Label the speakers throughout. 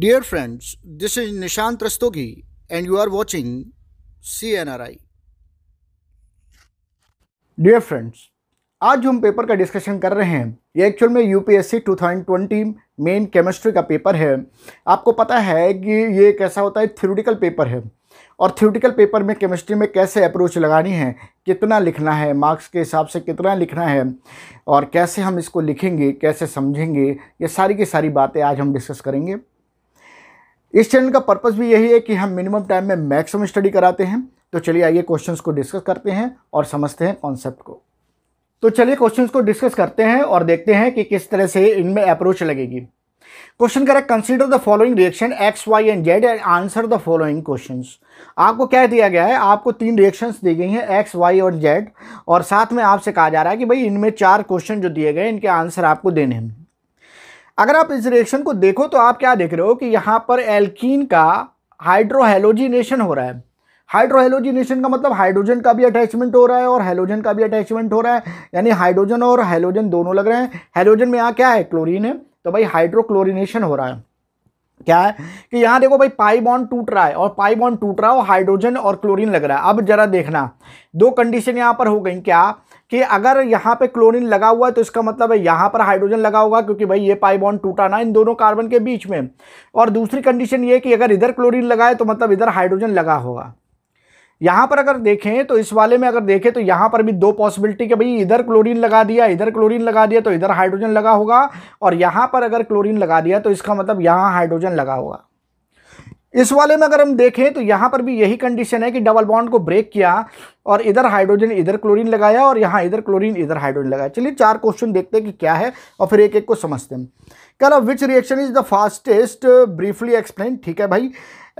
Speaker 1: Dear this is Nishant Rastogi and you are watching C N R I dear friends आज हम paper का discussion कर रहे हैं ये एक्चुअल में यूपीएससी 2020 मेन केमिस्ट्री का पेपर है आपको पता है कि ये कैसा होता है थ्योरेटिकल पेपर है और थ्योरेटिकल पेपर में केमिस्ट्री में कैसे अप्रोच लगानी है कितना लिखना है मार्क्स के हिसाब से कितना लिखना है और कैसे हम इसको लिखेंगे कैसे समझेंगे ये सारी की सारी बातें आज हम डिस्कस करेंगे इस चैनल का पर्पस भी यही है कि हम मिनिमम टाइम में मैक्सिमम स्टडी कराते हैं तो चलिए आइए क्वेश्चंस को डिस्कस करते हैं और समझते हैं कॉन्सेप्ट को तो चलिए क्वेश्चंस को डिस्कस करते हैं और देखते हैं कि किस तरह से इनमें अप्रोच लगेगी क्वेश्चन करें consider the following reaction X Y and Z and answer the following question आपको क्या दिया गया है आपको तीन रिएक्शंस दी गई हैं एक्स वाई और जेड और साथ में आपसे कहा जा रहा है कि भाई इनमें चार क्वेश्चन जो दिए गए इनके आंसर आपको देने हैं अगर आप इस रिएक्शन को देखो तो आप क्या देख रहे हो कि यहाँ पर एल्कीन का हाइड्रोहेलोजिनेशन हो रहा है हाइड्रोहेलोजिनेशन का मतलब हाइड्रोजन का भी अटैचमेंट हो रहा है और हेलोजन का भी अटैचमेंट हो रहा है यानी हाइड्रोजन और हेलोजन दोनों लग रहे हैं हेलोजन में यहाँ क्या है क्लोरीन है तो भाई हाइड्रोक्लोरिनेशन हो रहा है क्या है कि यहाँ देखो भाई पाई बॉन्ड टूट रहा है और पाई बॉन्ड टूट रहा है और हाइड्रोजन और क्लोरीन लग रहा है अब जरा देखना दो कंडीशन यहाँ पर हो गई क्या कि अगर यहाँ पे क्लोरीन लगा हुआ है तो इसका मतलब है यहाँ पर हाइड्रोजन लगा होगा क्योंकि भाई ये पाई बॉन्ड टूटा ना इन दोनों कार्बन के बीच में और दूसरी कंडीशन ये कि अगर इधर क्लोरीन लगाए तो मतलब इधर हाइड्रोजन लगा होगा यहाँ पर अगर देखें तो इस वाले में अगर देखें तो यहाँ पर भी दो पॉसिबिलिटी के भाई इधर क्लोरीन लगा दिया इधर क्लोरीन लगा दिया तो इधर हाइड्रोजन लगा होगा और यहाँ पर अगर क्लोरीन लगा दिया तो इसका मतलब यहाँ हाइड्रोजन लगा होगा इस वाले में अगर हम देखें तो यहाँ पर भी यही कंडीशन है कि डबल बॉन्ड को ब्रेक किया और इधर हाइड्रोजन इधर क्लोरीन लगाया और यहाँ इधर क्लोरीन इधर हाइड्रोजन लगाया चलिए चार क्वेश्चन देखते हैं कि क्या है और फिर एक एक को समझते हैं कह रहा which reaction is the fastest briefly explain ठीक है भाई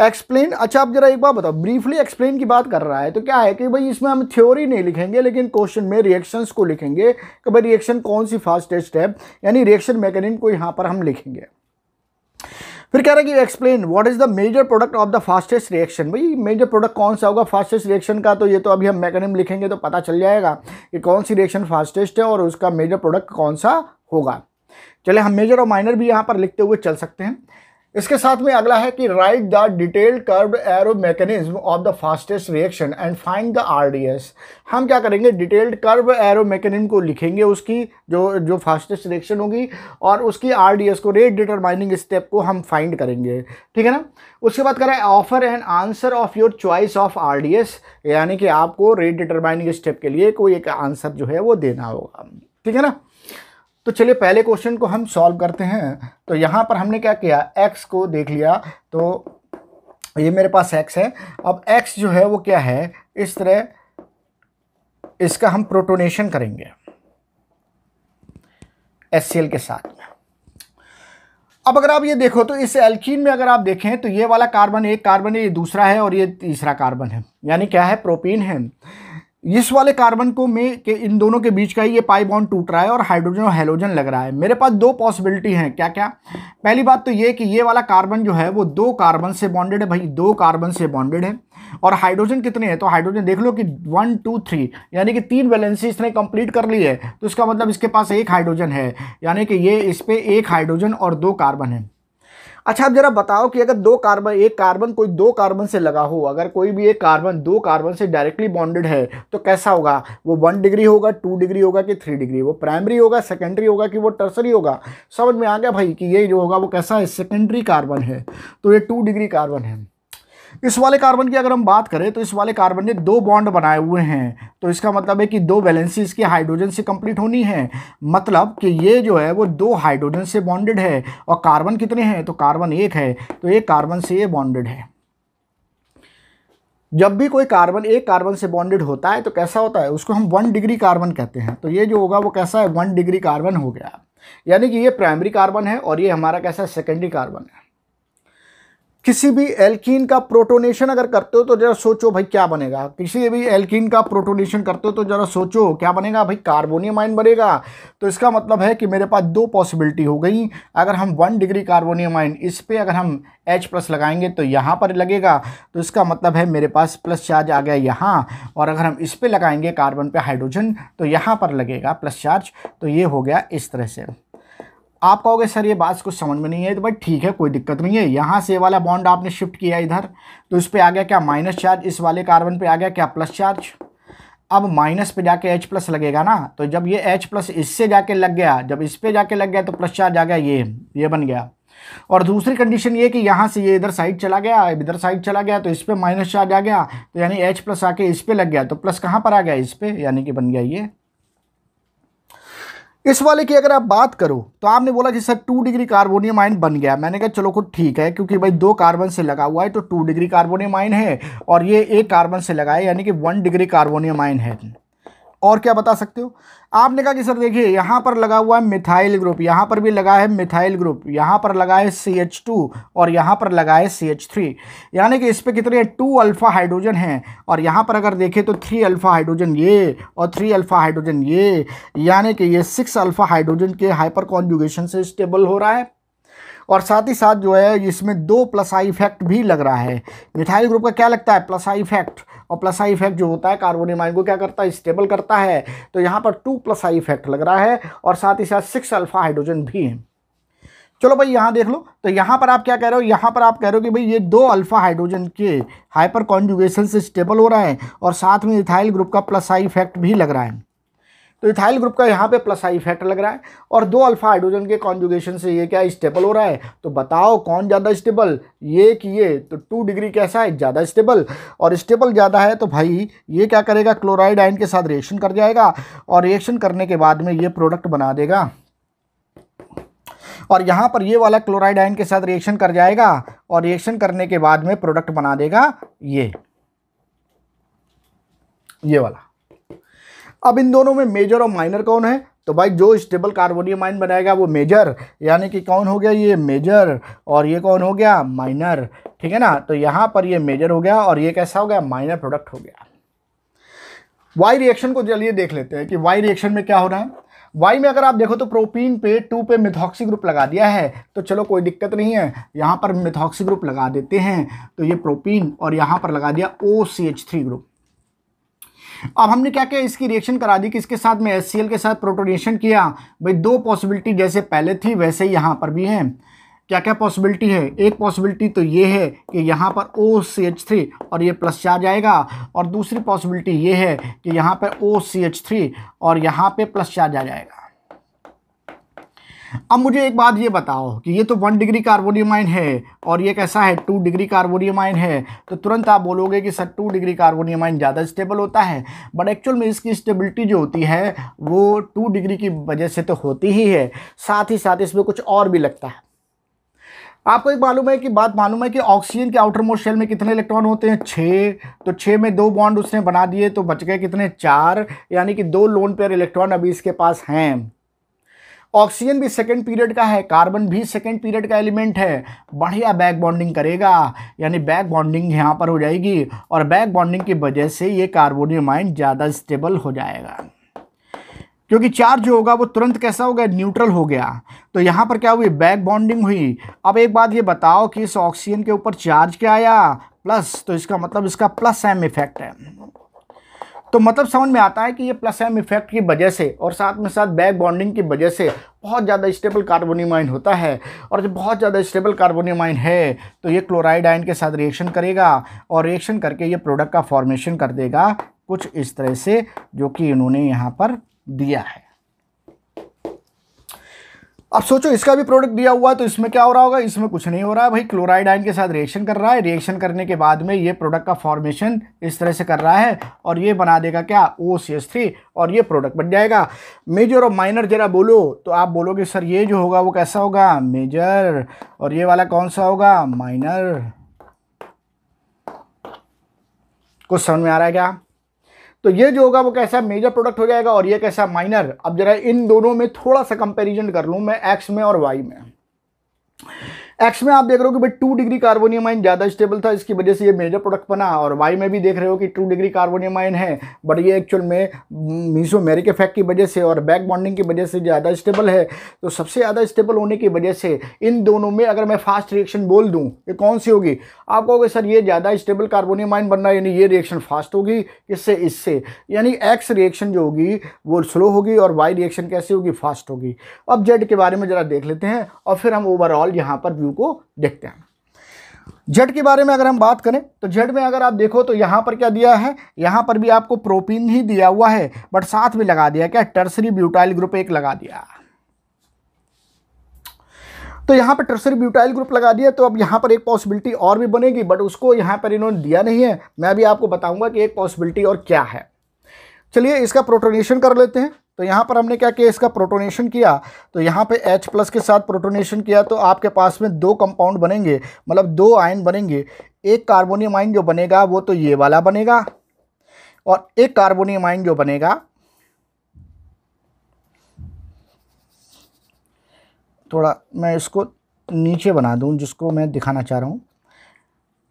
Speaker 1: एक्सप्लेन अच्छा आप जरा एक बार बताओ ब्रीफली एक्सप्लेन की बात कर रहा है तो क्या है कि भाई इसमें हम थ्योरी नहीं लिखेंगे लेकिन क्वेश्चन में रिएक्शंस को लिखेंगे कि भाई रिएक्शन कौन सी फास्टेस्ट है यानी रिएक्शन मैकेनिज्म को यहाँ पर हम लिखेंगे फिर कह रहा है कि explain what is the major product of the fastest reaction भाई मेजर प्रोडक्ट कौन सा होगा फास्टेस्ट रिएक्शन का तो ये तो अभी हम मैकेनिज्म लिखेंगे तो पता चल जाएगा कि कौन सी रिएक्शन फास्टेस्ट है और उसका मेजर प्रोडक्ट कौन सा होगा चले हम मेजर और माइनर भी यहाँ पर लिखते हुए चल सकते हैं इसके साथ में अगला है कि write the detailed curve arrow mechanism of the fastest reaction and find the RDS हम क्या करेंगे डिटेल्ड कर्व एरो मैकेनिज्म को लिखेंगे उसकी जो जो फास्टेस्ट रिएक्शन होगी और उसकी आरडीएस को रेट डिटरमाइनिंग स्टेप को हम फाइंड करेंगे ठीक है ना उसके बाद करें offer and answer of your choice of R यानी कि आपको रेट डिटरमाइनिंग स्टेप के लिए कोई एक आंसर जो है वो देना होगा ठीक है ना तो चलिए पहले क्वेश्चन को हम सॉल्व करते हैं तो यहाँ पर हमने क्या किया एक्स को देख लिया तो ये मेरे पास एक्स है अब एक्स जो है वो क्या है इस तरह इसका हम प्रोटोनेशन करेंगे एस के साथ में अब अगर आप ये देखो तो इस एल्कीन में अगर आप देखें तो ये वाला कार्बन एक कार्बन है ये दूसरा है और ये तीसरा कार्बन है यानी क्या है प्रोपीन है इस वाले कार्बन को मैं के इन दोनों के बीच का ही ये पाई बॉन्ड टूट रहा है और हाइड्रोजन और हेलोजन लग रहा है मेरे पास दो पॉसिबिलिटी हैं क्या क्या पहली बात तो ये कि ये वाला कार्बन जो है वो दो कार्बन से बॉन्डेड है भाई दो कार्बन से बॉन्डेड है और हाइड्रोजन कितने हैं तो हाइड्रोजन देख लो कि वन टू थ्री यानी कि तीन वैलेंसी इसने कंप्लीट कर ली है तो इसका मतलब इसके पास एक हाइड्रोजन है यानी कि ये इस पर एक हाइड्रोजन और दो कार्बन है अच्छा आप जरा बताओ कि अगर दो कार्बन एक कार्बन कोई दो कार्बन से लगा हो अगर कोई भी एक कार्बन दो कार्बन से डायरेक्टली बॉन्डेड है तो कैसा होगा वो वन डिग्री होगा टू डिग्री होगा कि थ्री डिग्री वो प्राइमरी होगा सेकेंडरी होगा कि वो टर्सरी होगा समझ में आ गया भाई कि ये जो होगा वो कैसा है सेकेंडरी कार्बन है तो ये टू डिग्री कार्बन है इस वाले कार्बन की अगर हम बात करें तो इस वाले कार्बन ने दो बॉन्ड बनाए हुए हैं तो इसका मतलब है कि दो बैलेंसी इसकी हाइड्रोजन से कंप्लीट होनी है मतलब कि ये जो है वो दो हाइड्रोजन से बॉन्डेड है और कार्बन कितने हैं तो कार्बन एक है तो एक कार्बन से ये बॉन्डेड है जब भी कोई कार्बन एक कार्बन से बॉन्डेड होता है तो कैसा होता है उसको हम वन डिग्री कार्बन कहते हैं तो ये जो होगा वो कैसा है वन डिग्री कार्बन हो गया यानी कि ये प्राइमरी कार्बन है और ये हमारा कैसा है सेकेंडरी कार्बन है किसी भी एल्कीन का प्रोटोनेशन अगर करते हो तो जरा सोचो भाई क्या बनेगा किसी भी एल्कीन का प्रोटोनेशन करते हो तो जरा सोचो क्या बनेगा भाई कार्बोनियम आयन बनेगा तो इसका मतलब है कि मेरे पास दो पॉसिबिलिटी हो गई अगर हम वन डिग्री कार्बोनियम आयन इस पर अगर हम H प्लस लगाएंगे तो यहाँ पर लगेगा तो इसका मतलब है मेरे पास प्लस चार्ज आ गया यहाँ और अगर हम इस पर लगाएंगे कार्बन पर हाइड्रोजन तो यहाँ पर लगेगा प्लस चार्ज तो ये हो गया इस तरह से आप कहोगे सर ये बात कुछ समझ में नहीं है तो भाई ठीक है कोई दिक्कत नहीं है यहाँ से वाला बॉन्ड आपने शिफ्ट किया इधर तो इस पर आ गया क्या माइनस चार्ज इस वाले कार्बन पे आ गया क्या प्लस चार्ज अब माइनस पे जाके एच प्लस लगेगा ना तो जब ये एच प्लस इससे जाके लग गया जब इस पर जाके लग गया तो प्लस चार्ज आ गया ये ये बन गया और दूसरी कंडीशन ये कि यहाँ से ये इधर साइड चला गया इधर साइड चला गया तो इस पर माइनस चार्ज आ गया तो यानी एच प्लस आके इस पर लग गया तो प्लस कहाँ पर आ गया इस पर यानी कि बन गया ये इस वाले की अगर आप बात करो तो आपने बोला कि sir two degree carbonium ion बन गया मैंने कहा चलो कुछ ठीक है क्योंकि भाई दो कार्बन से लगा हुआ है तो टू डिग्री कार्बोनियम आयन है और ये एक कार्बन से लगा है यानी कि वन डिग्री कार्बोनियम आयन है और क्या बता सकते हो आपने कहा कि सर देखिए यहाँ पर लगा हुआ है मिथाइल ग्रुप यहाँ पर भी लगा है मिथाइल ग्रुप यहाँ पर लगा है सी एच टू और यहाँ पर लगा है सी एच थ्री यानी कि इस पर कितने टू अल्फ़ा हाइड्रोजन हैं और यहाँ पर अगर देखें तो थ्री अल्फ़ा हाइड्रोजन ये और थ्री अल्फ़ा हाइड्रोजन ये यानी कि ये सिक्स अल्फ़ा हाइड्रोजन के हाइपर कॉन्जुगेशन से स्टेबल हो रहा है और साथ ही साथ जो है इसमें दो प्लस आई इफेक्ट भी लग रहा है मिथाइल ग्रुप का क्या लगता है प्लस आई इफेक्ट और प्लस आई इफेक्ट जो होता है कार्बोनियम आयन को क्या करता है स्टेबल करता है तो यहाँ पर टू प्लस आई इफेक्ट लग रहा है और साथ ही साथ सिक्स अल्फा हाइड्रोजन भी है चलो भाई यहाँ देख लो तो यहाँ पर आप क्या कह रहे हो यहाँ पर आप कह रहे हो कि भाई ये दो अल्फा हाइड्रोजन के हाइपर कॉन्जुगेशन से स्टेबल हो रहा है और साथ में इथाइल ग्रुप का प्लस आई इफेक्ट भी लग रहा है तो इथाइल ग्रुप का यहाँ पे प्लस आई इफेक्ट लग रहा है और दो अल्फा हाइड्रोजन के कॉन्जुगेशन से ये क्या स्टेबल हो रहा है तो बताओ कौन ज़्यादा स्टेबल ये कि ये तो टू डिग्री कैसा है ज़्यादा स्टेबल और स्टेबल ज़्यादा है तो भाई ये क्या करेगा क्लोराइड आयन के साथ रिएक्शन कर जाएगा और रिएक्शन करने के बाद में ये प्रोडक्ट बना देगा और यहाँ पर ये वाला क्लोराइड आयन के साथ रिएक्शन कर जाएगा और रिएक्शन करने के बाद में प्रोडक्ट बना देगा ये ये वाला अब इन दोनों में मेजर और माइनर कौन है तो भाई जो स्टेबल कार्बोनियम आइन बनाएगा वो मेजर यानी कि कौन हो गया ये मेजर और ये कौन हो गया माइनर ठीक है ना तो यहाँ पर ये मेजर हो गया और ये कैसा हो गया माइनर प्रोडक्ट हो गया वाई रिएक्शन को चलिए देख लेते हैं कि वाई रिएक्शन में क्या हो रहा है वाई में अगर आप देखो तो प्रोपीन पे टू पे मिथॉक्सी ग्रुप लगा दिया है तो चलो कोई दिक्कत नहीं है यहाँ पर मिथॉक्सी ग्रुप लगा देते हैं तो ये प्रोपीन और यहाँ पर लगा दिया O C H three group अब हमने क्या किया इसकी रिएक्शन करा दी कि इसके साथ में एस के साथ प्रोटोनेशन किया भाई दो पॉसिबिलिटी जैसे पहले थी वैसे ही यहाँ पर भी हैं क्या क्या पॉसिबिलिटी है एक पॉसिबिलिटी तो ये है कि यहाँ पर ओ सी एच थ्री और ये प्लस चार्ज आएगा और दूसरी पॉसिबिलिटी ये है कि यहाँ पर ओ सी एच थ्री और यहाँ पे प्लस चार्ज आ जाएगा अब मुझे एक बात ये बताओ कि ये तो वन डिग्री कार्बोनियम आयन है और ये कैसा है टू डिग्री कार्बोनियम आयन है तो तुरंत आप बोलोगे कि sir two degree carbonium ion ज़्यादा स्टेबल होता है बट एक्चुअल में इसकी स्टेबिलिटी जो होती है वो टू डिग्री की वजह से तो होती ही है साथ ही साथ इसमें कुछ और भी लगता है आपको एक मालूम है कि बात मालूम है कि ऑक्सीजन के आउटर मोस्ट शेल में कितने इलेक्ट्रॉन होते हैं छः तो छः में दो बॉन्ड उसने बना दिए तो बच गए कितने चार यानी कि दो लोन पेयर इलेक्ट्रॉन अभी इसके पास हैं ऑक्सीजन भी सेकेंड पीरियड का है कार्बन भी सेकेंड पीरियड का एलिमेंट है बढ़िया बैक बॉन्डिंग करेगा यानी बैक बॉन्डिंग यहाँ पर हो जाएगी और बैक बॉन्डिंग की वजह से ये कार्बोनियम आयन ज़्यादा स्टेबल हो जाएगा क्योंकि चार्ज जो होगा वो तुरंत कैसा हो गया न्यूट्रल हो गया तो यहाँ पर क्या हुई बैक बॉन्डिंग हुई अब एक बात ये बताओ कि इस ऑक्सीजन के ऊपर चार्ज क्या आया प्लस तो इसका मतलब इसका प्लस एम इफेक्ट है तो मतलब समझ में आता है कि ये प्लस एम इफेक्ट की वजह से और साथ में साथ बैक बॉन्डिंग की वजह से बहुत ज़्यादा स्टेबल कार्बोनिमाइन होता है और जब बहुत ज़्यादा स्टेबल कार्बोनिमाइन है तो ये क्लोराइड आयन के साथ रिएक्शन करेगा और रिएक्शन करके ये प्रोडक्ट का फॉर्मेशन कर देगा कुछ इस तरह से जो कि इन्होंने यहाँ पर दिया है अब सोचो इसका भी प्रोडक्ट दिया हुआ है तो इसमें क्या हो रहा होगा इसमें कुछ नहीं हो रहा है भाई क्लोराइड आयन के साथ रिएक्शन कर रहा है रिएक्शन करने के बाद में ये प्रोडक्ट का फॉर्मेशन इस तरह से कर रहा है और ये बना देगा क्या ओ सी एस थ्री और ये प्रोडक्ट बन जाएगा मेजर और माइनर जरा बोलो तो आप बोलोगे सर ये जो होगा वो कैसा होगा मेजर और ये वाला कौन सा होगा माइनर कुछ समझ में आ रहा है क्या तो ये जो होगा वो कैसा मेजर प्रोडक्ट हो जाएगा और ये कैसा माइनर अब जरा इन दोनों में थोड़ा सा कंपेरिजन कर लूँ मैं एक्स में और वाई में एक्स में आप देख रहे हो कि भाई टू डिग्री कार्बोनियम आइन ज़्यादा स्टेबल था इसकी वजह से ये मेजर प्रोडक्ट बना और वाई में भी देख रहे हो कि टू डिग्री कार्बोनियम आइन है बट ये एक्चुअल में मेरिक mm, इफेक्ट की वजह से और बैक बॉन्डिंग की वजह से ज़्यादा स्टेबल है तो सबसे ज़्यादा स्टेबल होने की वजह से इन दोनों में अगर मैं फास्ट रिएक्शन बोल दूँ ये कौन सी होगी आप कहोगे सर ये ज़्यादा स्टेबल कार्बोनियम आइन बनना यानी ये रिएक्शन फास्ट होगी इससे इससे यानी एक्स रिएक्शन जो होगी वो स्लो होगी और वाई रिएक्शन कैसे होगी फास्ट होगी अब जेड के बारे में ज़रा देख लेते हैं और फिर हम ओवरऑल यहाँ पर व्यू मॉड्यूल को देखते हैं जेड के बारे में अगर हम बात करें तो जेड में अगर आप देखो तो यहाँ पर क्या दिया है यहाँ पर भी आपको प्रोपीन ही दिया हुआ है बट साथ में लगा दिया क्या टर्सरी ब्यूटाइल ग्रुप एक लगा दिया तो यहाँ पर टर्सरी ब्यूटाइल ग्रुप लगा दिया तो अब यहाँ पर एक पॉसिबिलिटी और भी बनेगी बट उसको यहाँ पर इन्होंने दिया नहीं है मैं अभी आपको बताऊंगा कि एक पॉसिबिलिटी और क्या है चलिए इसका प्रोटोनेशन कर लेते हैं तो यहाँ पर हमने क्या किया इसका प्रोटोनेशन किया तो यहाँ पे H प्लस के साथ प्रोटोनेशन किया तो आपके पास में दो कंपाउंड बनेंगे मतलब दो आयन बनेंगे एक कार्बोनियम आयन जो बनेगा वो तो ये वाला बनेगा और एक कार्बोनियम आयन जो बनेगा थोड़ा मैं इसको नीचे बना दूँ जिसको मैं दिखाना चाह रहा हूँ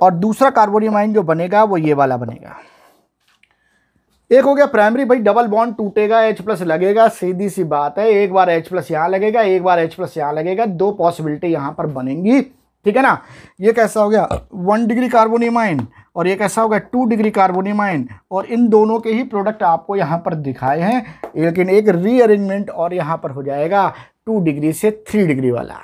Speaker 1: और दूसरा कार्बोनियम आयन जो बनेगा वो ये वाला बनेगा एक हो गया प्राइमरी भाई डबल बॉन्ड टूटेगा एच प्लस लगेगा सीधी सी बात है एक बार एच प्लस यहाँ लगेगा एक बार एच प्लस यहाँ लगेगा दो पॉसिबिलिटी यहाँ पर बनेंगी ठीक है ना ये कैसा हो गया वन डिग्री कार्बोनिमाइन और ये कैसा हो गया टू डिग्री कार्बोनिमाइन और इन दोनों के ही प्रोडक्ट आपको यहाँ पर दिखाए हैं लेकिन एक रीअरेंजमेंट और यहाँ पर हो जाएगा टू डिग्री से थ्री डिग्री वाला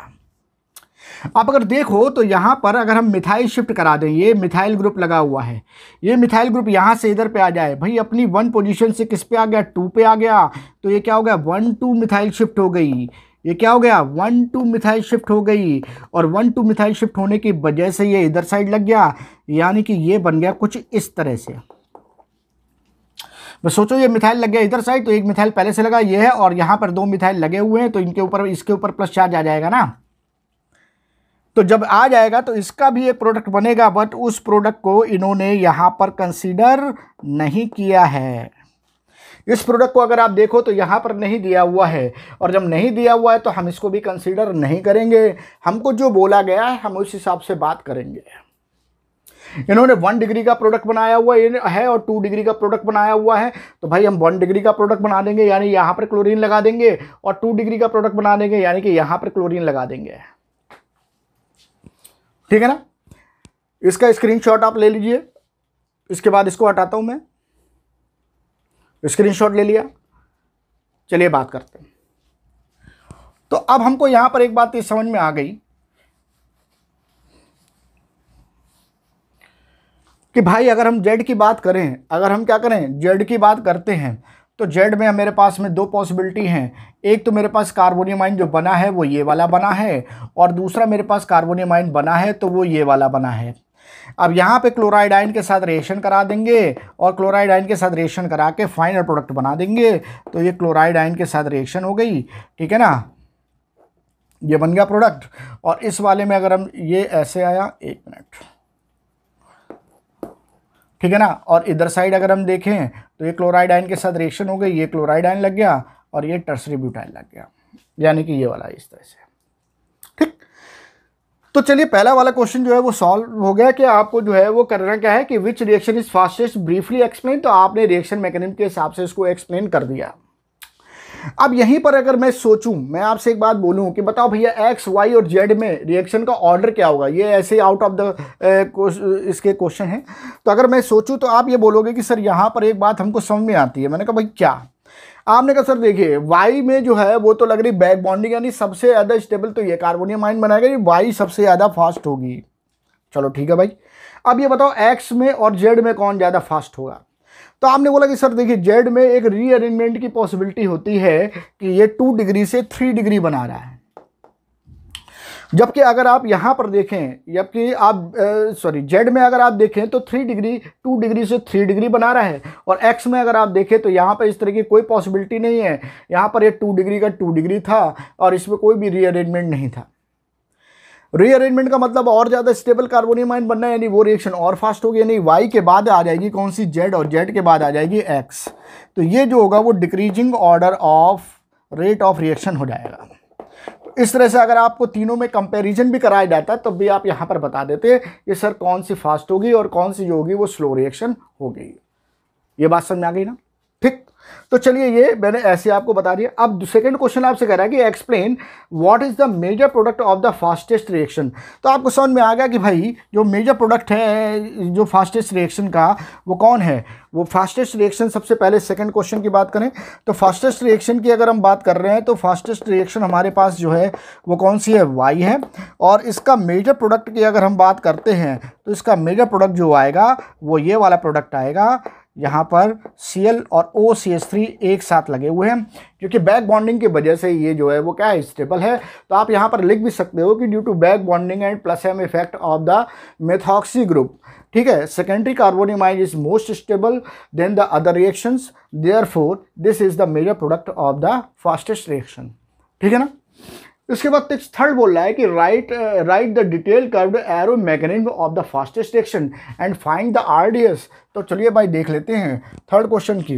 Speaker 1: आप अगर देखो तो यहाँ पर अगर हम मिथाइल शिफ्ट करा दें ये मिथाइल ग्रुप लगा हुआ है ये मिथाइल ग्रुप यहाँ से इधर पे आ जाए भाई अपनी वन पोजीशन से किस पे आ गया टू पे आ गया तो ये क्या हो गया वन टू मिथाइल शिफ्ट हो गई ये क्या हो गया वन टू मिथाइल शिफ्ट हो गई और वन टू मिथाइल शिफ्ट होने की वजह से ये इधर साइड लग गया यानी कि ये बन गया कुछ इस तरह से बस सोचो ये मिथाइल लग गया इधर साइड तो एक मिथाइल पहले से लगा ये है और यहाँ पर दो मिथाइल लगे हुए हैं तो इनके ऊपर इसके ऊपर प्लस चार्ज आ जाएगा ना तो जब आ जाएगा तो इसका भी एक प्रोडक्ट बनेगा बट उस प्रोडक्ट को इन्होंने यहाँ पर कंसीडर नहीं किया है इस प्रोडक्ट को अगर आप देखो तो यहाँ पर नहीं दिया हुआ है और जब नहीं दिया हुआ है तो हम इसको भी कंसीडर नहीं करेंगे हमको जो बोला गया है हम उस हिसाब से बात करेंगे इन्होंने वन डिग्री का प्रोडक्ट बनाया हुआ है और टू डिग्री का प्रोडक्ट बनाया हुआ है तो भाई हम वन डिग्री का प्रोडक्ट बना देंगे यानी यहाँ पर क्लोरीन लगा देंगे और टू डिग्री का प्रोडक्ट बना देंगे यानी कि यहाँ पर क्लोरीन लगा देंगे ठीक है ना इसका स्क्रीनशॉट आप ले लीजिए इसके बाद इसको हटाता हूँ मैं स्क्रीनशॉट ले लिया चलिए बात करते हैं तो अब हमको यहाँ पर एक बात ये समझ में आ गई कि भाई अगर हम जेड की बात करें अगर हम क्या करें जेड की बात करते हैं तो जेड में मेरे पास में दो पॉसिबिलिटी हैं एक तो मेरे पास कार्बोनियम आइन जो बना है वो ये वाला बना है और दूसरा मेरे पास कार्बोनियम आइन बना है तो वो ये वाला बना है अब यहाँ पे क्लोराइड आइन के साथ रिएक्शन करा देंगे और क्लोराइड आइन के साथ रिएक्शन करा के फाइनल प्रोडक्ट बना देंगे तो ये क्लोराइड आइन के साथ रिएक्शन हो गई ठीक है ना ये बन गया प्रोडक्ट और इस वाले में अगर हम ये ऐसे आया एक मिनट ठीक है ना और इधर साइड अगर हम देखें तो ये क्लोराइड आयन के साथ रिएक्शन हो गई ये क्लोराइड आयन लग गया और ये टर्सरी ब्यूटाइन लग गया यानी कि ये वाला इस तरह से ठीक तो चलिए पहला वाला क्वेश्चन जो है वो सॉल्व हो गया कि आपको जो है वो करना क्या है कि which reaction is fastest briefly explain तो आपने रिएक्शन मैकेनिज्म के हिसाब से इसको एक्सप्लेन कर दिया अब यहीं पर अगर मैं सोचूं मैं आपसे एक बात बोलूं कि बताओ भैया एक्स वाई और जेड में रिएक्शन का ऑर्डर क्या होगा ये ऐसे आउट ऑफ द इसके क्वेश्चन है तो अगर मैं सोचूं तो आप ये बोलोगे कि सर यहाँ पर एक बात हमको समझ में आती है मैंने कहा भाई क्या आपने कहा सर देखिए वाई में जो है वो तो लग रही बैक बॉन्डिंग यानी सबसे ज़्यादा स्टेबल तो ये कार्बोनियम आइन बनाएगा वाई सबसे ज़्यादा फास्ट होगी चलो ठीक है भाई अब ये बताओ एक्स में और जेड में कौन ज़्यादा फास्ट होगा तो आपने बोला कि सर देखिए जेड में एक रीअरेंजमेंट की पॉसिबिलिटी होती है कि ये टू डिग्री से थ्री डिग्री बना रहा है जबकि अगर आप यहाँ पर देखें जबकि आप सॉरी जेड में अगर आप देखें तो थ्री डिग्री टू डिग्री से थ्री डिग्री बना रहा है और एक्स में अगर आप देखें तो यहाँ पर इस तरह की कोई पॉसिबिलिटी नहीं है यहाँ पर ये टू डिग्री का टू डिग्री था और इसमें कोई भी रीअरेंजमेंट नहीं था रीअरेंजमेंट का मतलब और ज़्यादा स्टेबल कार्बोनियम आइन बनना यानी वो रिएक्शन और फास्ट होगी यानी वाई के बाद आ जाएगी कौन सी जेड और जेड के बाद आ जाएगी एक्स तो ये जो होगा वो decreasing order of rate of reaction हो जाएगा इस तरह से अगर आपको तीनों में कंपैरिजन भी कराया जाता तब भी आप यहाँ पर बता देते कि सर कौन सी फास्ट होगी और कौन सी जो होगी वो स्लो रिएक्शन होगी ये बात समझ में आ गई ना तो चलिए ये मैंने ऐसे आपको बता दिया अब सेकंड क्वेश्चन आपसे कह रहा है कि explain what is the major product of the fastest reaction तो आपको समझ में आ गया कि भाई जो मेजर प्रोडक्ट है जो फास्टेस्ट रिएक्शन का वो कौन है वो फास्टेस्ट रिएक्शन सबसे पहले सेकंड क्वेश्चन की बात करें तो फास्टेस्ट रिएक्शन की अगर हम बात कर रहे हैं तो फास्टेस्ट रिएक्शन हमारे पास जो है वो कौन सी है वाई है और इसका मेजर प्रोडक्ट की अगर हम बात करते हैं तो इसका मेजर प्रोडक्ट जो आएगा वो ये वाला प्रोडक्ट आएगा यहाँ पर सी और ओ एक साथ लगे हुए हैं क्योंकि बैक बॉन्डिंग की वजह से ये जो है वो क्या है स्टेबल है तो आप यहाँ पर लिख भी सकते हो कि due to back bonding and plus M effect of the methoxy group ठीक है secondary carbonium is most stable than the other reactions therefore this is the major product of the fastest reaction ठीक है ना इसके बाद tips third बोल रहा है कि write write the detail curved arrow mechanism of the fastest reaction and find the R तो चलिए भाई देख लेते हैं थर्ड क्वेश्चन की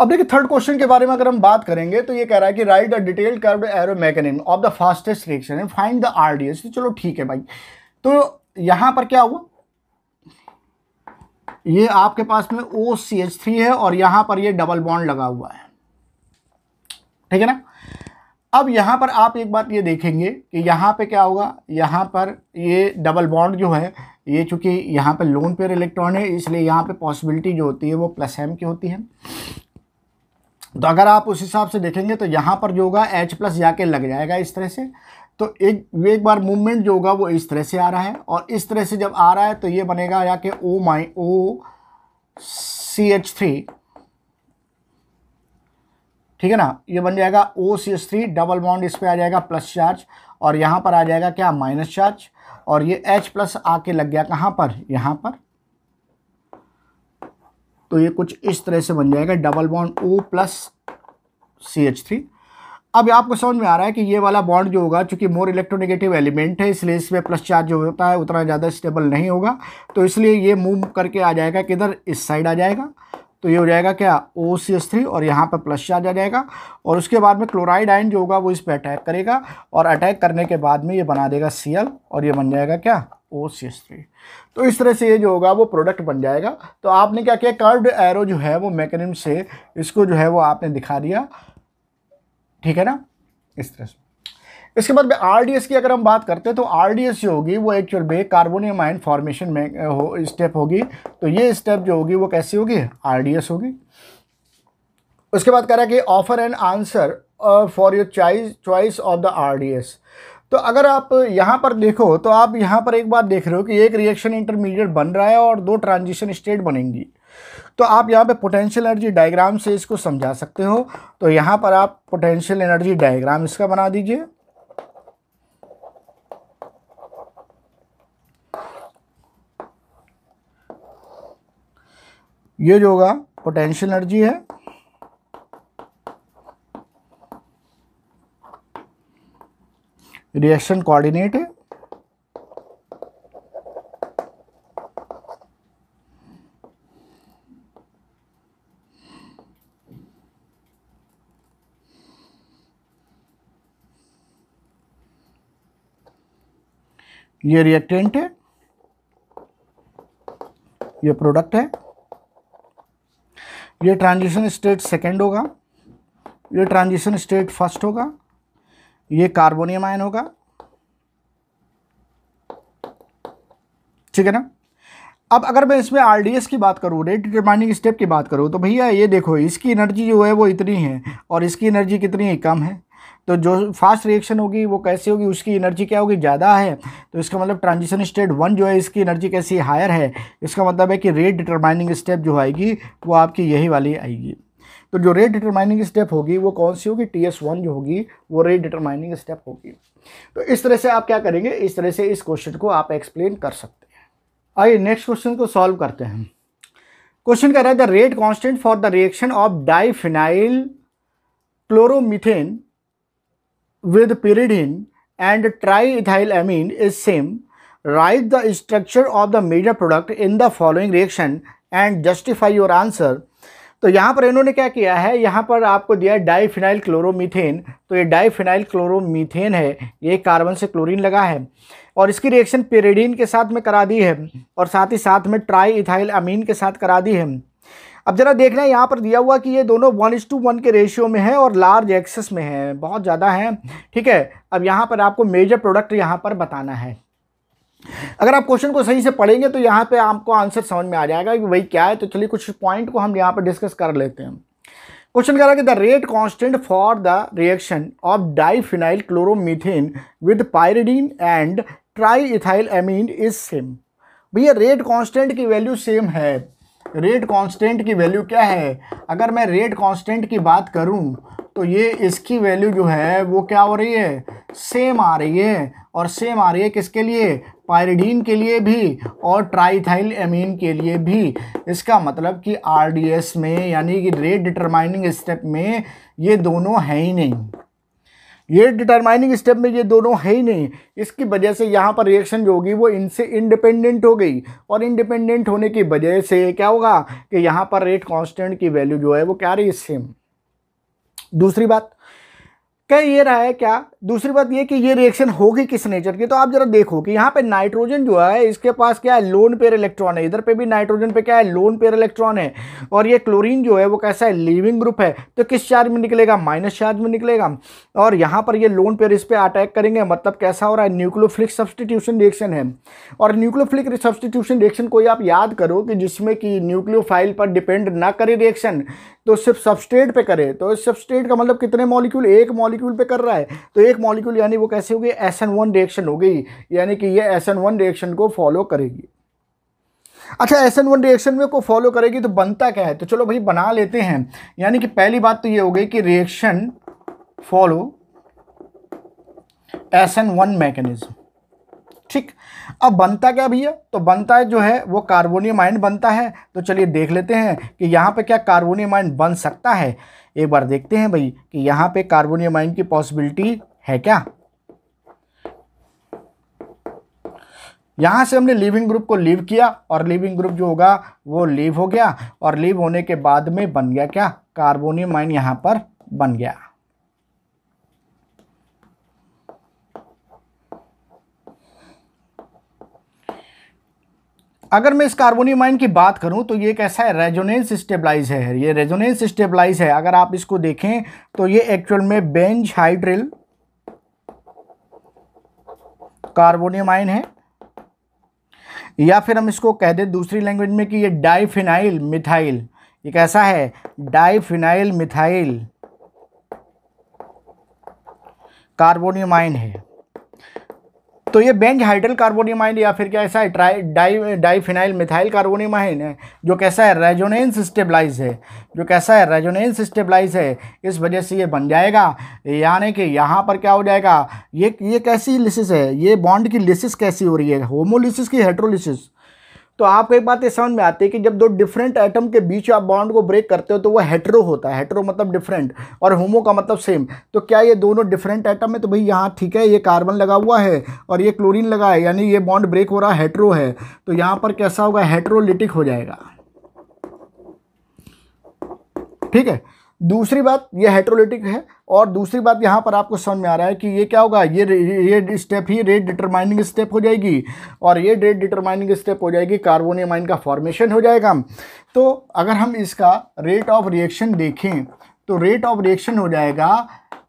Speaker 1: अब देखिए थर्ड क्वेश्चन के बारे में अगर हम बात करेंगे तो ये कह रहा है कि write the detail curve arrow mechanism of the fastest reaction and find the RDS चलो ठीक है भाई तो यहां पर क्या हुआ ये आपके पास में ओ सी एच थ्री है और यहां पर ये डबल बॉन्ड लगा हुआ है ठीक है ना अब यहां पर आप एक बात ये देखेंगे कि यहां पे क्या होगा यहां पर ये डबल बॉन्ड जो है ये चूंकि यहाँ पे लोन पेयर इलेक्ट्रॉन है इसलिए यहां पे पॉसिबिलिटी जो होती है वो प्लस एम की होती है तो अगर आप उस हिसाब से देखेंगे तो यहां पर जो होगा एच प्लस जाके लग जाएगा इस तरह से तो एक एक बार मूवमेंट जो होगा वो इस तरह से आ रहा है और इस तरह से जब आ रहा है तो ये बनेगा या कि ओ माई ओ सी एच थ्री ठीक है ना ये बन जाएगा O C H three double bond इस पर आ जाएगा प्लस चार्ज और यहाँ पर आ जाएगा क्या माइनस चार्ज और ये H प्लस आके लग गया कहाँ पर यहाँ पर तो ये कुछ इस तरह से बन जाएगा double bond O plus C H three अब आपको समझ में आ रहा है कि ये वाला बॉन्ड जो होगा चूंकि मोर इलेक्ट्रोनेगेटिव एलिमेंट है इसलिए इसमें प्लस चार्ज जो होता है उतना ज़्यादा स्टेबल नहीं होगा तो इसलिए ये मूव करके आ जाएगा किधर इस साइड आ जाएगा तो ये हो जाएगा क्या ओ सी एस थ्री और यहाँ पर प्लस चार्ज आ जाएगा और उसके बाद में क्लोराइड आयन जो होगा वो इस पर अटैक करेगा और अटैक करने के बाद में ये बना देगा सी एल और ये बन जाएगा क्या ओ सी एस थ्री तो इस तरह से ये जो होगा वो प्रोडक्ट बन जाएगा तो आपने क्या किया कर्व्ड एरो जो है वो मैकेनिज्म से इसको जो है वो आपने दिखा दिया ठीक है ना इस तरह से इसके बाद में आर की अगर हम बात करते हैं तो आर जो होगी वो एक्चुअल में कार्बोनियम आयन फॉर्मेशन में हो स्टेप होगी तो ये स्टेप जो होगी वो कैसी होगी आर होगी उसके बाद कह रहा है कि offer and answer for your choice choice of the R तो अगर आप यहाँ पर देखो तो आप यहाँ पर एक बात देख रहे हो कि एक रिएक्शन इंटरमीडिएट बन रहा है और दो ट्रांजिशन स्टेट बनेंगी तो आप यहाँ पे पोटेंशियल एनर्जी डायग्राम से इसको समझा सकते हो तो यहाँ पर आप पोटेंशियल एनर्जी डायग्राम इसका बना दीजिए ये जो होगा पोटेंशियल एनर्जी है रिएक्शन कोऑर्डिनेट है ये रिएक्टेंट है ये प्रोडक्ट है ये ट्रांजिशन स्टेट सेकेंड होगा ये ट्रांजिशन स्टेट फर्स्ट होगा ये कार्बोनियम आयन होगा ठीक है ना अब अगर मैं इसमें आर की बात करूँ रेट डिटरमाइनिंग स्टेप की बात करूँ तो भैया ये देखो इसकी एनर्जी जो है वो इतनी है और इसकी एनर्जी कितनी है कम है तो जो फास्ट रिएक्शन होगी वो कैसी होगी उसकी एनर्जी क्या होगी ज़्यादा है तो इसका मतलब ट्रांजिशन स्टेट वन जो है इसकी एनर्जी कैसी हायर है इसका मतलब है कि रेट डिटरमाइनिंग स्टेप जो आएगी वो आपकी यही वाली आएगी तो जो रेट डिटरमाइनिंग स्टेप होगी वो कौन सी होगी टी एस वन जो होगी वो रेट डिटरमाइनिंग स्टेप होगी तो इस तरह से आप क्या करेंगे इस तरह से इस क्वेश्चन को आप एक्सप्लेन कर सकते हैं आइए नेक्स्ट क्वेश्चन को सॉल्व करते हैं क्वेश्चन कह रहा है the rate constant for the reaction of diphenyl chloromethane with pyridine and triethylamine is same, write the structure of the major product in the following reaction and justify your answer. तो यहाँ पर इन्होंने क्या किया है यहाँ पर आपको दिया है डाईफिनाइल क्लोरोमीथेन तो ये डाईफिनाइल क्लोरोमीथेन है ये कार्बन से क्लोरीन लगा है और इसकी रिएक्शन पेरेडीन के साथ में करा दी है और साथ ही साथ में ट्राई इथाइल अमीन के साथ करा दी है अब ज़रा देखना है यहाँ पर दिया हुआ कि ये दोनों वन इज टू वन के रेशियो में है और लार्ज एक्सेस में है बहुत ज़्यादा है ठीक है अब यहाँ पर आपको मेजर प्रोडक्ट यहाँ पर बताना है अगर आप क्वेश्चन को सही से पढ़ेंगे तो यहाँ पे आपको आंसर समझ में आ जाएगा कि भाई क्या है तो चलिए कुछ पॉइंट को हम यहाँ पर डिस्कस कर लेते हैं क्वेश्चन कह रहा है कि the rate constant for the reaction of diphenyl chloromethane with pyridine and triethylamine is same भैया रेट कॉन्स्टेंट की वैल्यू सेम है रेट कांस्टेंट की वैल्यू क्या है अगर मैं रेट कांस्टेंट की बात करूं तो ये इसकी वैल्यू जो है वो क्या हो रही है सेम आ रही है और सेम आ रही है किसके लिए पायरिडीन के लिए भी और ट्राइथाइल एमीन के लिए भी इसका मतलब कि आरडीएस में यानी कि रेट डिटरमाइनिंग स्टेप में ये दोनों है ही नहीं ये डिटरमाइनिंग स्टेप में ये दोनों है ही नहीं इसकी वजह से यहाँ पर रिएक्शन जो होगी वो इनसे इंडिपेंडेंट हो गई और इंडिपेंडेंट होने की वजह से क्या होगा कि यहाँ पर रेट कांस्टेंट की वैल्यू जो है वो क्या रही सेम दूसरी बात कह ये रहा है क्या दूसरी बात ये कि ये रिएक्शन होगी किस नेचर की तो आप जरा देखो कि यहाँ पे नाइट्रोजन जो है इसके पास क्या है लोन पेयर इलेक्ट्रॉन है इधर पे भी नाइट्रोजन पे क्या है लोन पेयर इलेक्ट्रॉन है और ये क्लोरीन जो है वो कैसा है लिविंग ग्रुप है तो किस चार्ज में निकलेगा माइनस चार्ज में निकलेगा और यहाँ पर ये लोन पेयर इस पर अटैक करेंगे मतलब कैसा हो रहा है न्यूक्लोफ्लिक सब्सटीट्यूशन रिएक्शन है और न्यूक्लोफ्लिक सब्सटीट्यूशन रिएक्शन को आप याद करो कि जिसमें कि न्यूक्लियोफाइल पर डिपेंड ना करे रिएक्शन तो सिर्फ सबस्टेट पे करे तो सबस्टेट का मतलब कितने मॉलिक्यूल एक मॉलिक्यूल पे कर रहा है तो एक मॉलिक्यूल यानी वो कैसे होगी एस एन वन रिएक्शन हो गई यानी कि ये एस एन वन रिएक्शन को फॉलो करेगी अच्छा एस एन वन रिएक्शन में को फॉलो करेगी तो बनता क्या है तो चलो भाई बना लेते हैं यानी कि पहली बात तो ये हो गई कि reaction follow S N one mechanism ठीक अब बनता क्या भैया तो बनता है जो है वो कार्बोनियम आयन बनता है तो चलिए देख लेते हैं कि यहाँ पे क्या कार्बोनियम आयन बन सकता है एक बार देखते हैं भाई कि यहाँ पे कार्बोनियम आयन की पॉसिबिलिटी है क्या यहाँ से हमने लिविंग ग्रुप को लीव किया और लिविंग ग्रुप जो होगा वो लीव हो गया और लीव होने के बाद में बन गया क्या कार्बोनियम आयन यहाँ पर बन गया अगर मैं इस कार्बोनियम की बात करूं तो ये कैसा है रेजोनेंस स्टेबलाइज है ये रेजोनेंस स्टेबलाइज है अगर आप इसको देखें तो ये एक्चुअल में बेंच हाइड्रिल कार्बोनियम है या फिर हम इसको कह दें दूसरी लैंग्वेज में कि ये डाइफिनाइल मिथाइल ये कैसा है डाइफिनाइल मिथाइल कार्बोनियम है तो ये बेंज हाइड्रल कार्बोनिमाइन या फिर कैसा है tri di diphenyl methyl carbonimine है जो कैसा है रेजोनेंस स्टेबलाइज है जो कैसा है रेजोनेंस स्टेबलाइज है इस वजह से ये बन जाएगा यानी कि यहाँ पर क्या हो जाएगा ये ये कैसी लिसिस है ये बॉन्ड की लिसिस कैसी हो रही है होमोलिसिस की हेट्रोलिसिस तो आपको एक बात ये समझ में आती है कि जब दो डिफरेंट आइटम के बीच आप बॉन्ड को ब्रेक करते हो तो वो हेटरो होता है हेटरो मतलब डिफरेंट और होमो का मतलब सेम तो क्या ये दोनों डिफरेंट आइटम है तो भाई यहाँ ठीक है ये कार्बन लगा हुआ है और ये क्लोरीन लगा है यानी ये बॉन्ड ब्रेक हो रहा है है तो यहाँ पर कैसा होगा हेट्रोलिटिक हो जाएगा ठीक है दूसरी बात ये हेट्रोलिटिक है और दूसरी बात यहाँ पर आपको समझ में आ रहा है कि ये क्या होगा ये ये स्टेप ही रेट डिटरमाइनिंग स्टेप हो जाएगी और ये रेट डिटरमाइनिंग स्टेप हो जाएगी आइन का फॉर्मेशन हो जाएगा तो अगर हम इसका रेट ऑफ रिएक्शन देखें तो रेट ऑफ रिएक्शन हो जाएगा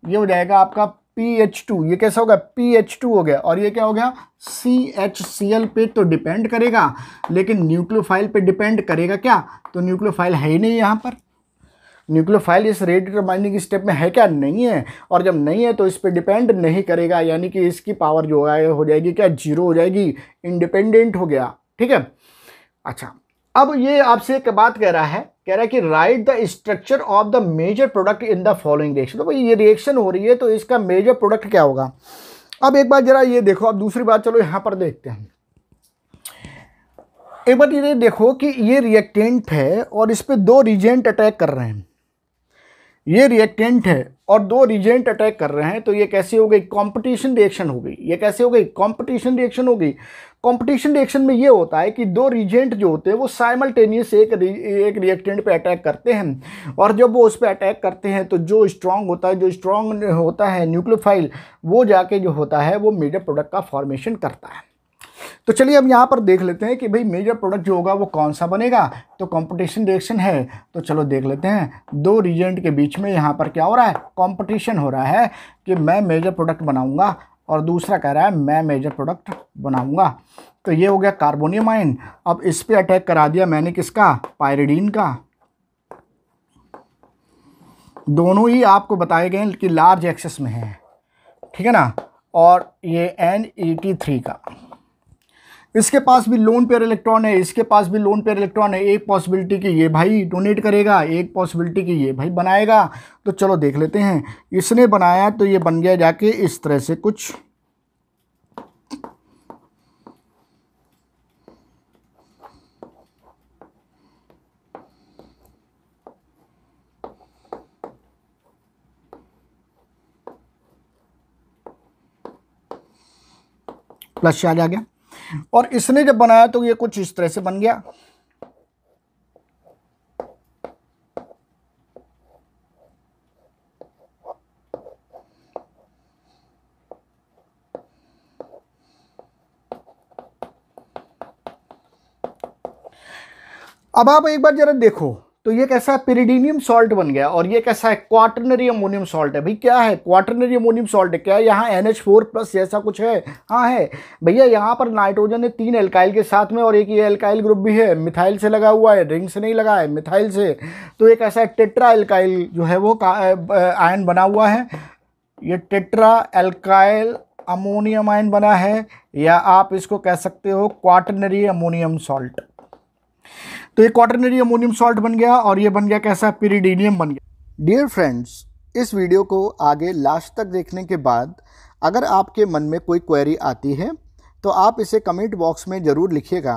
Speaker 1: ये हो जाएगा आपका पी एच टू ये कैसा होगा पी एच टू हो गया और ये क्या हो गया सी एच सी एल पे तो डिपेंड करेगा लेकिन न्यूक्लियोफाइल पे डिपेंड करेगा क्या तो न्यूक्लियोफाइल है ही नहीं यहाँ पर न्यूक्लियोफाइल इस रेडिएटर बाइंडिंग स्टेप में है क्या नहीं है और जब नहीं है तो इस पर डिपेंड नहीं करेगा यानी कि इसकी पावर जो है हो जाएगी क्या जीरो हो जाएगी इंडिपेंडेंट हो गया ठीक है अच्छा अब ये आपसे एक बात कह रहा है कह रहा है कि write the structure of the major product in the following reaction तो भाई ये रिएक्शन हो रही है तो इसका मेजर प्रोडक्ट क्या होगा अब एक बार जरा ये देखो अब दूसरी बात चलो यहाँ पर देखते हैं एक बार ये देखो कि ये रिएक्टेंट है और इस पर दो रिजेंट अटैक कर रहे हैं ये रिएक्टेंट है और दो रिजेंट अटैक कर रहे हैं तो ये कैसे हो गई कंपटीशन रिएक्शन हो गई ये कैसे हो गई कंपटीशन रिएक्शन हो गई कंपटीशन रिएक्शन में ये होता है कि दो रिजेंट जो होते हैं वो साइमल्टेनियस एक एक रिएक्टेंट पे अटैक करते हैं और जब वो उस पर अटैक करते हैं तो जो स्ट्रांग होता है जो स्ट्रांग होता है न्यूक्लियोफाइल वो जाके जो होता है वो मेजर प्रोडक्ट का फॉर्मेशन करता है तो चलिए अब यहाँ पर देख लेते हैं कि भाई मेजर प्रोडक्ट जो होगा वो कौन सा बनेगा तो कंपटीशन रिएक्शन है तो चलो देख लेते हैं दो रीजेंट के बीच में यहाँ पर क्या हो रहा है कॉम्पिटिशन हो रहा है कि मैं मेजर प्रोडक्ट बनाऊँगा और दूसरा कह रहा है मैं मेजर प्रोडक्ट बनाऊँगा तो ये हो गया कार्बोनियम आइन अब इस पर अटैक करा दिया मैंने किसका पायरेडीन का दोनों ही आपको बताए गए कि लार्ज एक्सेस में है ठीक है ना और ये एन ई टी थ्री का इसके पास भी लोन पेयर इलेक्ट्रॉन है इसके पास भी लोन पेयर इलेक्ट्रॉन है एक पॉसिबिलिटी की ये भाई डोनेट करेगा एक पॉसिबिलिटी की ये भाई बनाएगा तो चलो देख लेते हैं इसने बनाया तो ये बन गया जाके इस तरह से कुछ प्लस चार्ज आ गया और इसने जब बनाया तो ये कुछ इस तरह से बन गया अब आप एक बार जरा देखो तो ये कैसा है पेरिडीनियम सॉल्ट बन गया और ये कैसा है क्वाटनरी अमोनियम सॉल्ट है भाई क्या है क्वाटरनरी अमोनियम सॉल्ट है क्या यहाँ एन एच फोर प्लस जैसा कुछ है हाँ है भैया यहाँ पर नाइट्रोजन है तीन एल्काइल के साथ में और एक ये एल्काइल ग्रुप भी है मिथाइल से लगा हुआ है रिंग से नहीं लगा है मिथाइल से तो एक ऐसा है टेट्रा एल्काइल जो है वो आयन बना हुआ है ये टेट्रा एल्काइल अमोनियम आयन बना है या आप इसको कह सकते हो क्वाटरनरी अमोनियम सॉल्ट तो ये क्वार्टनरी अमोनियम सॉल्ट बन गया और ये बन गया कैसा पिरीडीनियम बन गया डियर फ्रेंड्स इस वीडियो को आगे लास्ट तक देखने के बाद अगर आपके मन में कोई क्वेरी आती है तो आप इसे कमेंट बॉक्स में ज़रूर लिखिएगा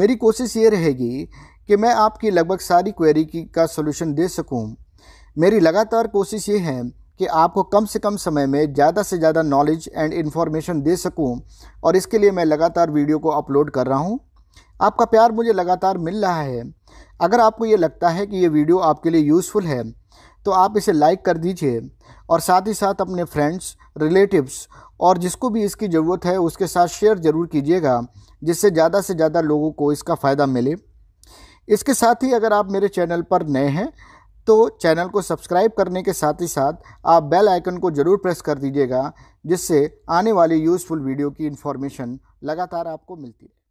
Speaker 1: मेरी कोशिश ये रहेगी कि मैं आपकी लगभग सारी क्वेरी की का सोल्यूशन दे सकूं। मेरी लगातार कोशिश ये है कि आपको कम से कम समय में ज़्यादा से ज़्यादा नॉलेज एंड इन्फॉर्मेशन दे सकूं और इसके लिए मैं लगातार वीडियो को अपलोड कर रहा हूं। आपका प्यार मुझे लगातार मिल रहा है अगर आपको ये लगता है कि ये वीडियो आपके लिए यूज़फुल है तो आप इसे लाइक कर दीजिए और साथ ही साथ अपने फ्रेंड्स रिलेटिव्स और जिसको भी इसकी ज़रूरत है उसके साथ शेयर ज़रूर कीजिएगा जिससे ज़्यादा से ज़्यादा लोगों को इसका फ़ायदा मिले इसके साथ ही अगर आप मेरे चैनल पर नए हैं तो चैनल को सब्सक्राइब करने के साथ ही साथ आप बेल आइकन को ज़रूर प्रेस कर दीजिएगा जिससे आने वाली यूज़फुल वीडियो की इन्फॉर्मेशन लगातार आपको मिलती है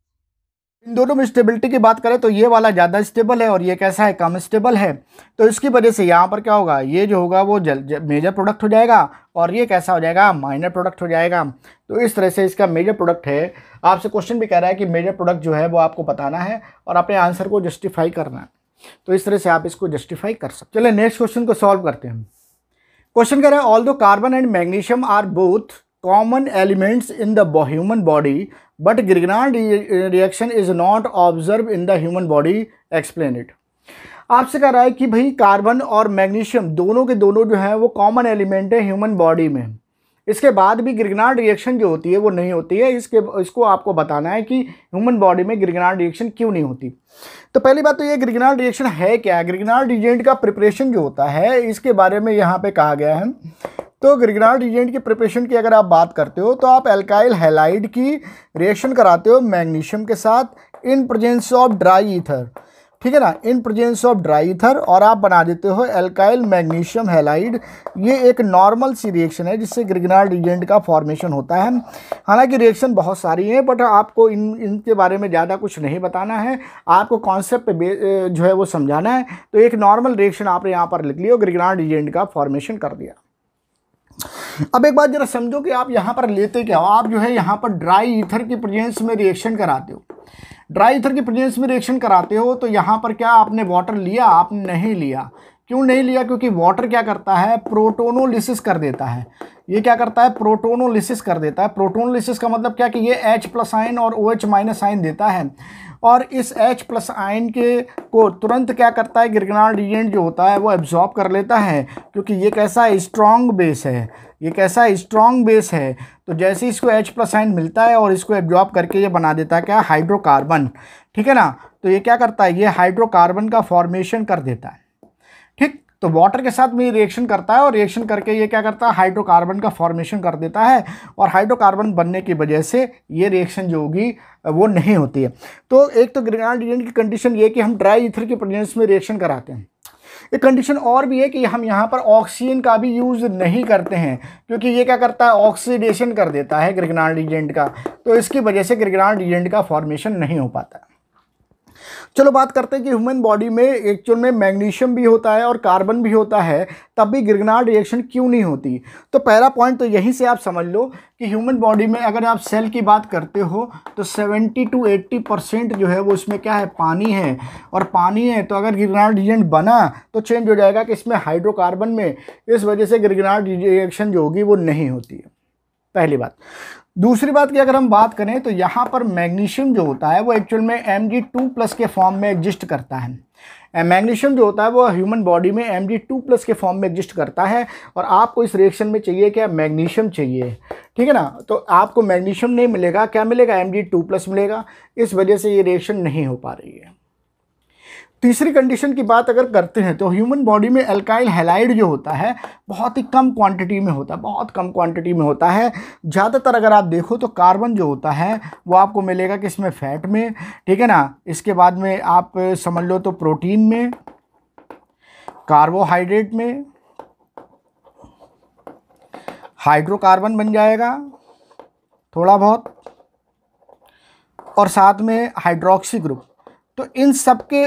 Speaker 1: इन दोनों में स्टेबिलिटी की बात करें तो ये वाला ज़्यादा स्टेबल है और ये कैसा है कम स्टेबल है तो इसकी वजह से यहाँ पर क्या होगा ये जो होगा वो जल, मेजर प्रोडक्ट हो जाएगा और ये कैसा हो जाएगा माइनर प्रोडक्ट हो जाएगा तो इस तरह से इसका मेजर प्रोडक्ट है आपसे क्वेश्चन भी कह रहा है कि मेजर प्रोडक्ट जो है वो आपको बताना है और अपने आंसर को जस्टिफाई करना है तो इस तरह से आप इसको जस्टिफाई कर सकते चलिए नेक्स्ट क्वेश्चन को सॉल्व करते हैं क्वेश्चन कह रहे हैं ऑल दो carbon and magnesium are both common elements in the human body but Grignard reaction is not observed in the human body explain it आपसे कह रहा है कि भाई कार्बन और मैग्नीशियम दोनों के दोनों जो हैं वो कॉमन एलिमेंट है ह्यूमन बॉडी में इसके बाद भी ग्रिगनाड रिएक्शन जो होती है वो नहीं होती है इसके इसको आपको बताना है कि ह्यूमन बॉडी में ग्रिगनाड रिएक्शन क्यों नहीं होती तो पहली बात तो ये ग्रिगनाड रिएक्शन है क्या ग्रिगनाड रिजेंट का प्रिपरेशन जो होता है इसके बारे में यहाँ पे कहा गया है तो ग्रिगनाल रिजेंट की प्रिपरेशन की अगर आप बात करते हो तो आप एल्काइल हेलाइड की रिएक्शन कराते हो मैग्नीशियम के साथ in presence of dry ether ठीक है ना in presence of dry ether और आप बना देते हो एल्काइल मैग्नीशियम हेलाइड ये एक नॉर्मल सी रिएक्शन है जिससे ग्रिगनाल रिजेंट का फॉर्मेशन होता है हालांकि रिएक्शन बहुत सारी हैं बट आपको इन इनके बारे में ज़्यादा कुछ नहीं बताना है आपको कॉन्सेप्ट जो है वो समझाना है तो एक नॉर्मल रिएक्शन आपने यहाँ पर लिख लिया ग्रिगनाल रिजेंट का फॉर्मेशन कर दिया अब एक बात जरा समझो कि आप यहाँ पर लेते क्या हो आप जो है यहाँ पर ड्राई ईथर की प्रेजेंस में रिएक्शन कराते हो ड्राई ईथर की प्रेजेंस में रिएक्शन कराते हो तो यहाँ पर क्या आपने वाटर लिया आपने नहीं लिया क्यों नहीं लिया क्योंकि वाटर क्या करता है प्रोटोनोलिसिस कर देता है ये क्या करता है प्रोटोनोलिसिस कर देता है प्रोटोनोलिसिस का मतलब क्या कि ये H प्लस आइन और ओ एच माइनस आइन देता है और इस H प्लस आइन के को तुरंत क्या करता है गिरगनाल डिजेंट जो होता है वो एब्जॉर्ब कर लेता है क्योंकि ये कैसा स्ट्रॉन्ग बेस है ये कैसा स्ट्रॉन्ग बेस है तो जैसे इसको H प्लस आइन मिलता है और इसको एब्जॉर्ब करके ये बना देता है क्या हाइड्रोकार्बन ठीक है ना तो ये क्या करता है ये हाइड्रोकार्बन का फॉर्मेशन कर देता है तो वाटर के साथ में ये रिएक्शन करता है और रिएक्शन करके ये क्या करता है हाइड्रोकार्बन का फॉर्मेशन कर देता है और हाइड्रोकार्बन बनने की वजह से ये रिएक्शन जो होगी वो नहीं होती है तो एक तो ग्रेनाल की कंडीशन ये कि हम ड्राई इथर के प्रजेंस में रिएक्शन कराते हैं एक कंडीशन और भी है कि हम यहाँ पर ऑक्सीजन का भी यूज़ नहीं करते हैं क्योंकि ये क्या करता है ऑक्सीडेशन कर देता है ग्रिगनाल डिजेंट का तो इसकी वजह से ग्रिगनाल डिजेंट का फॉर्मेशन नहीं हो पाता चलो बात करते हैं कि ह्यूमन बॉडी में एक्चुअल में मैग्नीशियम भी होता है और कार्बन भी होता है तब भी गिरगनाड रिएक्शन क्यों नहीं होती तो पहला पॉइंट तो यहीं से आप समझ लो कि ह्यूमन बॉडी में अगर आप सेल की बात करते हो तो 70 टू 80 परसेंट जो है वो इसमें क्या है पानी है और पानी है तो अगर गिरगनाड रिएजेंट बना तो चेंज हो जाएगा कि इसमें हाइड्रोकार्बन में इस वजह से गिरगनाड रिएक्शन जो होगी वो नहीं होती है पहली बात दूसरी बात की अगर हम बात करें तो यहाँ पर मैग्नीशियम जो होता है वो एक्चुअल में एम जी टू प्लस के फॉर्म में एग्जिस्ट करता है मैग्नीशियम जो होता है वो ह्यूमन बॉडी में एम जी टू प्लस के फॉर्म में एग्जिस्ट करता है और आपको इस रिएक्शन में चाहिए क्या मैग्नीशियम चाहिए ठीक है ना तो आपको मैग्नीशियम नहीं मिलेगा क्या मिलेगा एम जी टू प्लस मिलेगा इस वजह से ये रिएक्शन नहीं हो पा रही है तीसरी कंडीशन की बात अगर करते हैं तो ह्यूमन बॉडी में एल्काइल हेलाइड जो होता है बहुत ही कम क्वांटिटी में होता है बहुत कम क्वांटिटी में होता है ज़्यादातर अगर आप देखो तो कार्बन जो होता है वो आपको मिलेगा कि इसमें फैट में ठीक है ना इसके बाद में आप समझ लो तो प्रोटीन में कार्बोहाइड्रेट में हाइड्रोकार्बन बन जाएगा थोड़ा बहुत और साथ में हाइड्रोक्सी ग्रुप तो इन सब के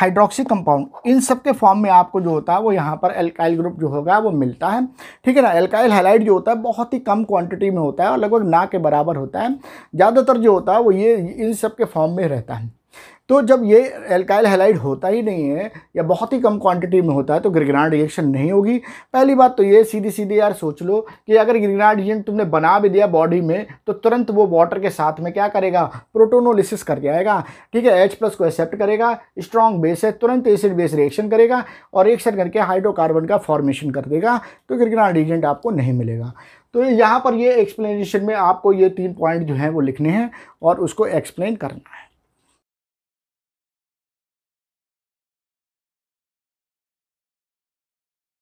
Speaker 1: हाइड्रोक्सी कंपाउंड इन सब के फॉर्म में आपको जो होता है वो यहाँ पर एल्काइल ग्रुप जो होगा वो मिलता है ठीक है ना एल्काइल हेलाइट जो होता है बहुत ही कम क्वांटिटी में होता है और लगभग ना के बराबर होता है ज़्यादातर जो होता है वो ये इन सब के फॉर्म में रहता है तो जब ये एल्काइल हेलाइड होता ही नहीं है या बहुत ही कम क्वांटिटी में होता है तो ग्रिगनाड रिएक्शन नहीं होगी पहली बात तो ये सीधी सीधी यार सोच लो कि अगर ग्रिगनाड रिएक्शन तुमने बना भी दिया बॉडी में तो तुरंत वो वाटर के साथ में क्या करेगा प्रोटोनोलिसिस करके आएगा ठीक है एच प्लस को एक्सेप्ट करेगा स्ट्रॉन्ग बेस है तुरंत एसिड बेस रिएक्शन करेगा और रिएक्शन करके हाइड्रोकार्बन का फॉर्मेशन कर देगा तो ग्रिगनाड रिएक्शन आपको नहीं मिलेगा तो यहाँ पर ये एक्सप्लेनेशन में आपको ये तीन पॉइंट जो हैं वो लिखने हैं और उसको एक्सप्लेन करना है